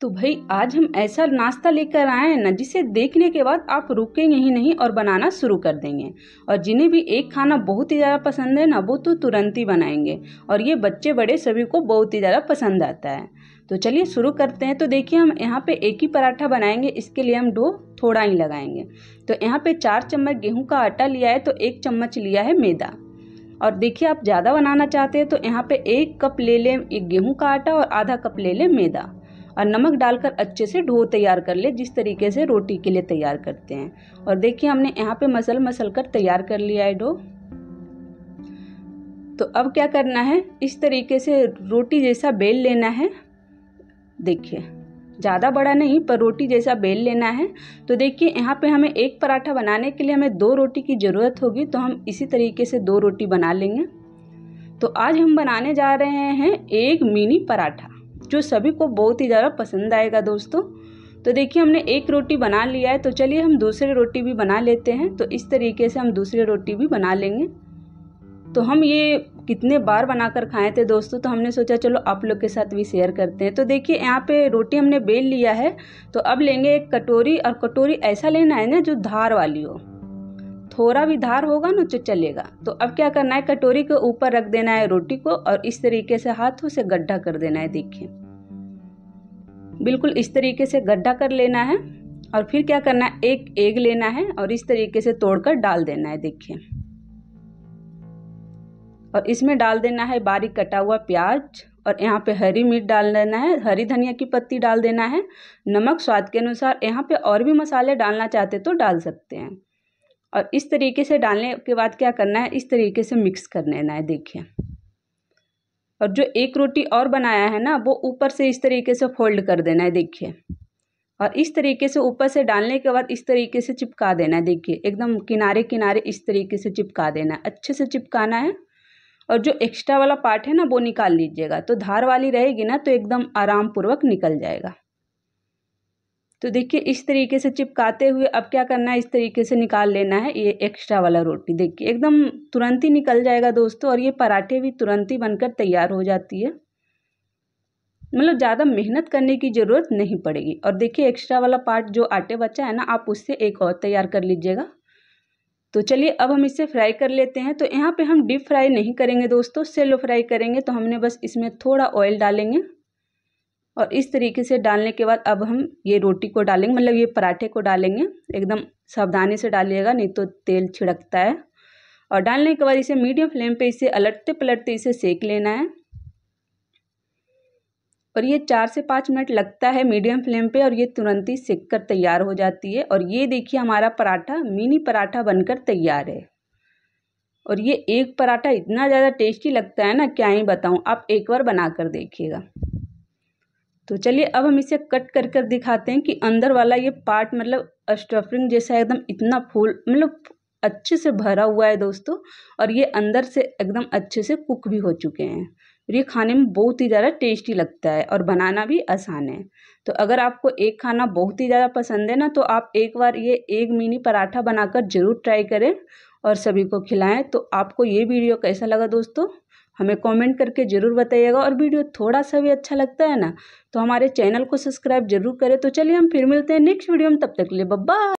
तो भाई आज हम ऐसा नाश्ता लेकर आए हैं ना जिसे देखने के बाद आप रुकेंगे ही नहीं और बनाना शुरू कर देंगे और जिन्हें भी एक खाना बहुत ही ज़्यादा पसंद है ना वो तो तुरंत ही बनाएंगे और ये बच्चे बड़े सभी को बहुत ही ज़्यादा पसंद आता है तो चलिए शुरू करते हैं तो देखिए हम यहाँ पे एक ही पराठा बनाएंगे इसके लिए हम डो थोड़ा ही लगाएंगे तो यहाँ पे चार चम्मच गेहूं का आटा लिया है तो एक चम्मच लिया है मैदा और देखिए आप ज़्यादा बनाना चाहते हैं तो यहाँ पे एक कप ले लें गेहूँ का आटा और आधा कप ले लें मैदा और नमक डालकर अच्छे से ढो तैयार कर ले जिस तरीके से रोटी के लिए तैयार करते हैं और देखिए हमने यहाँ पे मसल मसल कर तैयार कर लिया है डो तो अब क्या करना है इस तरीके से रोटी जैसा बेल लेना है देखिए ज़्यादा बड़ा नहीं पर रोटी जैसा बेल लेना है तो देखिए यहाँ पे हमें एक पराठा बनाने के लिए हमें दो रोटी की ज़रूरत होगी तो हम इसी तरीके से दो रोटी बना लेंगे तो आज हम बनाने जा रहे हैं एक मिनी पराठा जो सभी को बहुत ही ज़्यादा पसंद आएगा दोस्तों तो देखिए हमने एक रोटी बना लिया है तो चलिए हम दूसरी रोटी भी बना लेते हैं तो इस तरीके से हम दूसरी रोटी भी बना लेंगे तो हम ये कितने बार बनाकर खाए थे दोस्तों तो हमने सोचा चलो आप लोग के साथ भी शेयर करते हैं तो देखिए यहाँ पे रोटी हमने बेल लिया है तो अब लेंगे एक कटोरी और कटोरी ऐसा लेना है ना जो धार वाली हो थोड़ा भी धार होगा ना तो चलेगा तो अब क्या करना है कटोरी के ऊपर रख देना है रोटी को और इस तरीके से हाथों से गड्ढा कर देना है देखिए बिल्कुल इस तरीके से गड्ढा कर लेना है और फिर क्या करना है एक एग लेना है और इस तरीके से तोड़कर डाल देना है देखिए और इसमें डाल देना है बारीक कटा हुआ प्याज और यहाँ पे हरी मिर्च डाल देना है हरी धनिया की पत्ती डाल देना है नमक स्वाद के अनुसार यहाँ पे और भी मसाले डालना चाहते तो डाल सकते हैं और इस तरीके से डालने के बाद क्या करना है इस तरीके से मिक्स कर लेना है देखिए और जो एक रोटी और बनाया है ना वो ऊपर से इस तरीके से फोल्ड कर देना है देखिए और इस तरीके से ऊपर से डालने के बाद इस तरीके से चिपका देना है देखिए एकदम किनारे किनारे इस तरीके से चिपका देना है अच्छे से चिपकाना है और जो एक्स्ट्रा वाला पार्ट है ना वो निकाल लीजिएगा तो धार वाली रहेगी ना तो एकदम आराम पूर्वक निकल जाएगा तो देखिए इस तरीके से चिपकाते हुए अब क्या करना है इस तरीके से निकाल लेना है ये एक्स्ट्रा वाला रोटी देखिए एकदम तुरंत ही निकल जाएगा दोस्तों और ये पराठे भी तुरंत ही बनकर तैयार हो जाती है मतलब ज़्यादा मेहनत करने की ज़रूरत नहीं पड़ेगी और देखिए एक्स्ट्रा वाला पार्ट जो आटे बचा है ना आप उससे एक और तैयार कर लीजिएगा तो चलिए अब हम इसे फ्राई कर लेते हैं तो यहाँ पे हम डीप फ्राई नहीं करेंगे दोस्तों सेलो फ्राई करेंगे तो हमने बस इसमें थोड़ा ऑयल डालेंगे और इस तरीके से डालने के बाद अब हम ये रोटी को डालेंगे मतलब ये पराठे को डालेंगे एकदम सावधानी से डालिएगा नहीं तो तेल छिड़कता है और डालने के बाद इसे मीडियम फ्लेम पे इसे अलटते पलटते इसे सेक लेना है और ये चार से पाँच मिनट लगता है मीडियम फ्लेम पे और ये तुरंत ही सेक कर तैयार हो जाती है और ये देखिए हमारा पराठा मिनी पराठा बनकर तैयार है और ये एक पराठा इतना ज़्यादा टेस्टी लगता है ना क्या ही बताऊँ आप एक बार बना कर देखिएगा तो चलिए अब हम इसे कट कर कर दिखाते हैं कि अंदर वाला ये पार्ट मतलब स्टफिंग जैसा एकदम इतना फूल मतलब अच्छे से भरा हुआ है दोस्तों और ये अंदर से एकदम अच्छे से कुक भी हो चुके हैं और ये खाने में बहुत ही ज़्यादा टेस्टी लगता है और बनाना भी आसान है तो अगर आपको एक खाना बहुत ही ज़्यादा पसंद है ना तो आप एक बार ये एक मिनी पराठा बनाकर ज़रूर ट्राई करें और सभी को खिलाएं तो आपको ये वीडियो कैसा लगा दोस्तों हमें कमेंट करके ज़रूर बताइएगा और वीडियो थोड़ा सा भी अच्छा लगता है ना तो हमारे चैनल को सब्सक्राइब जरूर करें तो चलिए हम फिर मिलते हैं नेक्स्ट वीडियो में तब तक ले लिए बब्बा